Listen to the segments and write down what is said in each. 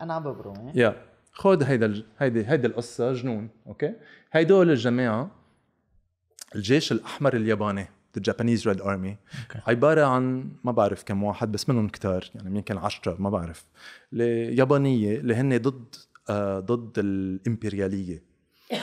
انا عم ببرم إيه؟ يا خذ هيدا هيدي هيدي القصه جنون اوكي هيدول الجماعه الجيش الاحمر الياباني Japanese Red Army okay. عباره عن ما بعرف كم واحد بس منهم كتار يعني يمكن عشرة ما بعرف يابانيه اللي هن ضد آه ضد الامبرياليه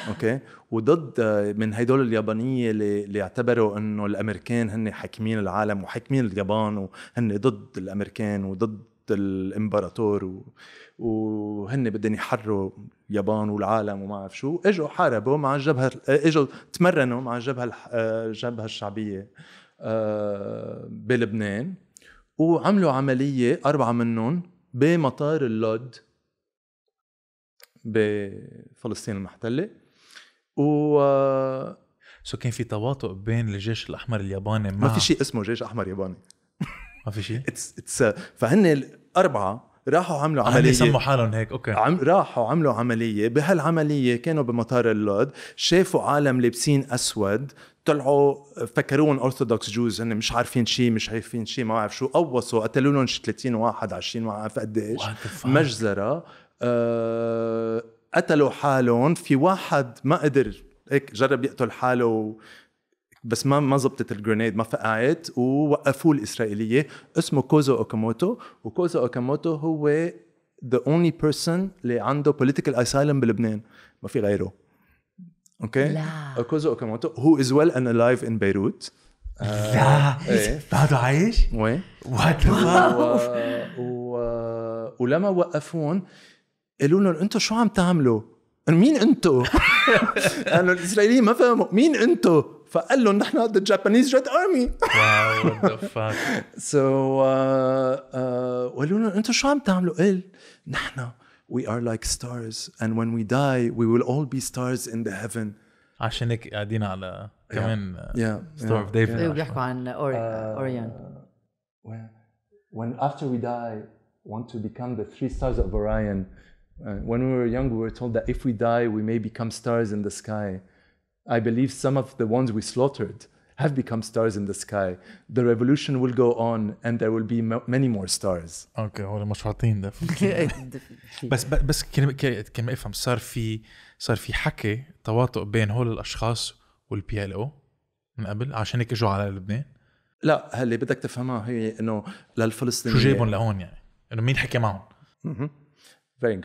اوكي وضد آه، من هدول اليابانيه اللي اعتبروا انه الامريكان هن حاكمين العالم وحاكمين اليابان وهن ضد الامريكان وضد الامبراطور و... وهن بدهم يحروا اليابان والعالم وما اعرف شو اجوا حاربوا مع الجبهه اجوا تمرنوا مع الجبهه آه، الجبهه الشعبيه آه، بلبنان وعملوا عمليه اربعه منهم بمطار اللود بفلسطين المحتله و سو كان في تواطؤ بين الجيش الاحمر الياباني مع ما في شيء اسمه جيش احمر ياباني ما في شيء آه، فهن اربعه راحوا عملوا عمليه سموا حالهم هيك اوكي عم راحوا عملوا عمليه بهالعمليه كانوا بمطار اللود شافوا عالم لابسين اسود طلعوا فكروهم اورثودوكس جوز هن مش عارفين شيء مش عارفين شيء ما بعرف شو قوصوا قتلوا لهم 30 واحد 20 ما بعرف قديش مجزره آه قتلوا حالهم في واحد ما قدر هيك جرب يقتل حاله بس ما ما زبطت الجرينيد ما فقعت ووقفوه الاسرائيليه اسمه كوزو اوكاموتو وكوزو اوكاموتو هو ذا اونلي بيرسون اللي عنده بوليتيكال اسايلم بلبنان ما في غيره اوكي لا كوزو اوكاموتو هو از ويل ان الايف ان بيروت لا آه، إيه. بعده عايش؟ وين؟ وات ولما وقفون قالوا لهم انتم شو عم تعملوا؟ مين انتم؟ قالوا الاسرائيليين ما فهموا مين انتم؟ فقال لهم نحن ذا جابانيز ريد ارمي واو وات ذا فاك سو وقالوا لهم انتم شو عم تعملوا؟ قال نحن وي ار لايك ستارز اند وين وي داي وي ويل اول بي ستارز ان ذا هيفن عشان هيك قاعدين على كمان ستار اوف ديفيد بيحكوا عن اوريان when after we die want to become the three stars of Orion. Uh, when we were young, we were told that if we die, we may become stars in the sky. I believe some of the ones we slaughtered have become stars in the sky. The revolution will go on and there will be many more stars. اوكي هو مش حاطين بس بس كان ما افهم صار في صار في حكي تواطؤ بين هول الاشخاص والبي ال او من قبل عشان هيك اجوا على لبنان؟ لا اللي بدك تفهمها هي انه للفلسطينيين شو جايبهم لهون يعني؟ انه مين حكى معهم؟ فيري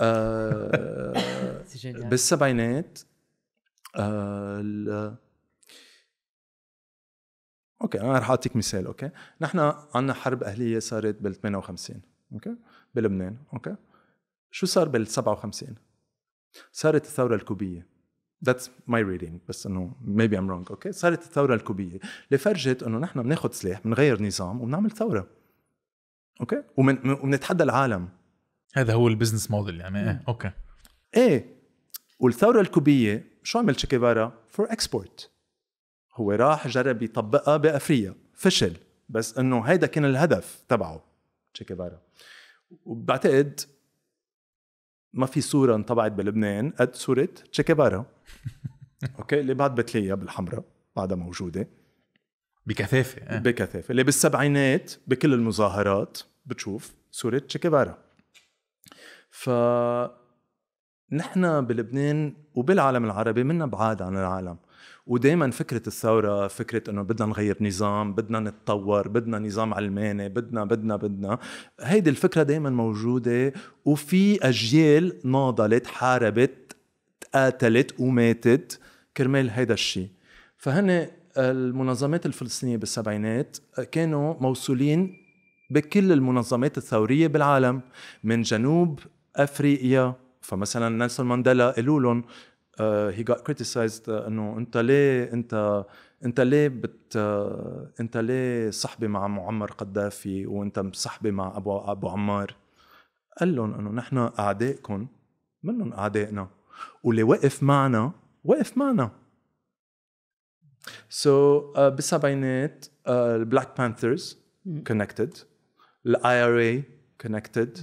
آه، يعني. جود بالسبعينات آه اوكي انا رح اعطيك مثال اوكي نحن عندنا حرب اهليه صارت بال 58 اوكي بلبنان اوكي شو صار بال 57 صارت الثوره الكوبيه ذاتس ماي reading بس انه ميبي ام wrong اوكي صارت الثوره الكوبيه اللي فرجت انه نحن بناخذ سلاح بنغير نظام وبنعمل ثوره اوكي ومن وبنتحدى العالم هذا هو البزنس موديل يعني ايه اوكي ايه والثوره الكوبيه شو عمل تشيكيفارا؟ فور اكسبورت هو راح جرب يطبقها بافريقيا فشل بس انه هيدا كان الهدف تبعه تشيكيفارا وبعتقد ما في صوره انطبعت بلبنان قد صوره تشيكيفارا اوكي اللي بعد بتلاقيها بالحمراء بعدها موجوده بكثافه آه. بكثافه اللي بالسبعينات بكل المظاهرات بتشوف صوره تشيكيفارا ف نحن بلبنان وبالعالم العربي منا بعاد عن العالم ودائما فكره الثوره فكره انه بدنا نغير نظام بدنا نتطور بدنا نظام علماني بدنا بدنا بدنا هيدي الفكره دائما موجوده وفي اجيال ناضلت حاربت تقاتلت وماتت كرمال هيدا الشيء فهن المنظمات الفلسطينيه بالسبعينات كانوا موصولين بكل المنظمات الثوريه بالعالم من جنوب افريقيا فمثلا نيلسون مانديلا قالوا لهم هي جات كريتيسايزد انه انت ليه انت انت ليه بت آه، انت ليه صحبه مع معمر قذافي وانت مصاحبه مع ابو ابو عمار قال لهم انه نحن اعدائكم منهم اعدائنا واللي وقف معنا وقف معنا سو so, uh, بالسبعينات البلاك بانثرز كونكتد الاي ار اي كونكتد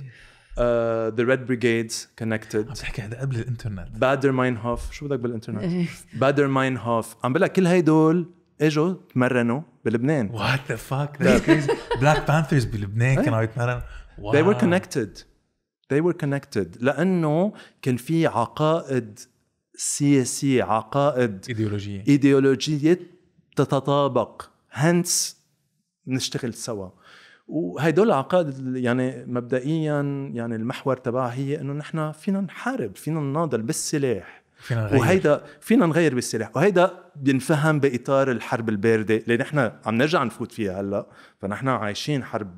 ذا ريد بريجيد كونكتد عم تحكي هذا قبل الانترنت بادر ماينهوف شو بدك بالانترنت؟ بادر ماينهوف عم بقول لك كل هدول اجوا تمرنوا بلبنان وات ذا فاك بلاك بانثرز بلبنان إيه. كانوا يتمرنوا they were connected they were connected لانه كان في عقائد سياسيه عقائد ايديولوجيه ايديولوجيه تتطابق هنس نشتغل سوا وهدول العقائد يعني مبدئيا يعني المحور تبعها هي انه نحن فينا نحارب فينا نناضل بالسلاح فينا نغير وهيدا فينا نغير بالسلاح وهيدا بينفهم باطار الحرب البارده اللي نحن عم نرجع نفوت فيها هلا فنحن عايشين حرب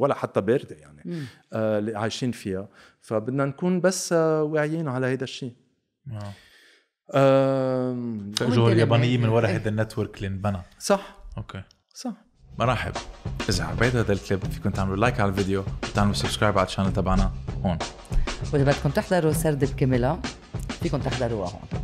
ولا حتى بارده يعني آه اللي عايشين فيها فبدنا نكون بس آه واعيين على هيدا الشيء فاجوا اليابانيين من وراء إيه. هيدا النتورك اللي انبنى صح اوكي صح مراحب اذا حبيت هذا الكليب فيكم تعملوا لايك على الفيديو وتعملوا سبسكرايب على الشانل تبعنا هون واذا بدكم تحضروا سرد بكاملها فيكم تحضروها هون